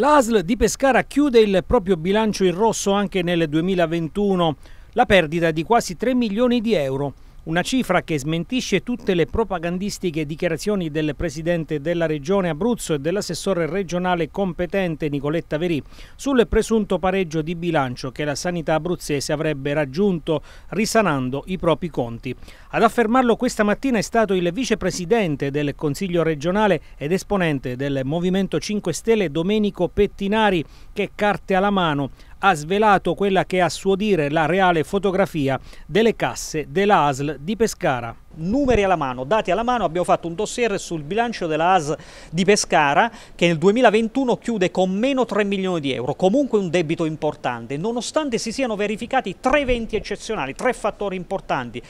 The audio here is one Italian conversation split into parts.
L'ASL di Pescara chiude il proprio bilancio in rosso anche nel 2021, la perdita di quasi 3 milioni di euro. Una cifra che smentisce tutte le propagandistiche dichiarazioni del presidente della regione Abruzzo e dell'assessore regionale competente Nicoletta Verì sul presunto pareggio di bilancio che la sanità abruzzese avrebbe raggiunto risanando i propri conti. Ad affermarlo questa mattina è stato il vicepresidente del Consiglio regionale ed esponente del Movimento 5 Stelle Domenico Pettinari che carte alla mano ha svelato quella che è a suo dire la reale fotografia delle casse dell'ASL di Pescara numeri alla mano, dati alla mano, abbiamo fatto un dossier sul bilancio della AS di Pescara che nel 2021 chiude con meno 3 milioni di euro, comunque un debito importante, nonostante si siano verificati tre eventi eccezionali, tre fattori importanti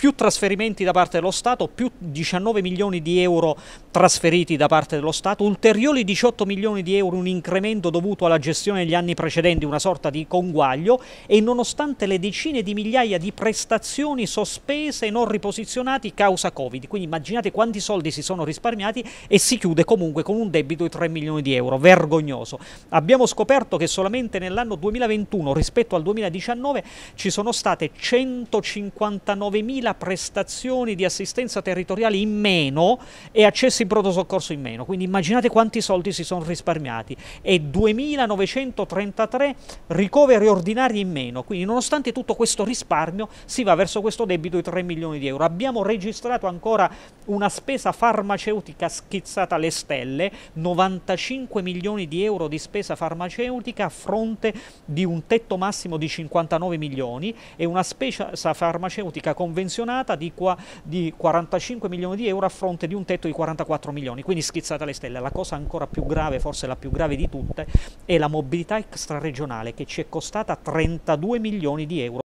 più trasferimenti da parte dello Stato, più 19 milioni di euro trasferiti da parte dello Stato, ulteriori 18 milioni di euro, un incremento dovuto alla gestione degli anni precedenti, una sorta di conguaglio e nonostante le decine di migliaia di prestazioni sospese e non riposizionati causa Covid. Quindi immaginate quanti soldi si sono risparmiati e si chiude comunque con un debito di 3 milioni di euro. Vergognoso. Abbiamo scoperto che solamente nell'anno 2021 rispetto al 2019 ci sono state 159 mila 2000 prestazioni di assistenza territoriale in meno e accessi in pronto soccorso in meno, quindi immaginate quanti soldi si sono risparmiati e 2933 ricoveri ordinari in meno, quindi nonostante tutto questo risparmio si va verso questo debito di 3 milioni di euro. Abbiamo registrato ancora una spesa farmaceutica schizzata alle stelle, 95 milioni di euro di spesa farmaceutica a fronte di un tetto massimo di 59 milioni e una spesa farmaceutica convenzionale sanzionata di, qua, di 45 milioni di euro a fronte di un tetto di 44 milioni, quindi schizzata alle stelle. La cosa ancora più grave, forse la più grave di tutte, è la mobilità extraregionale che ci è costata 32 milioni di euro.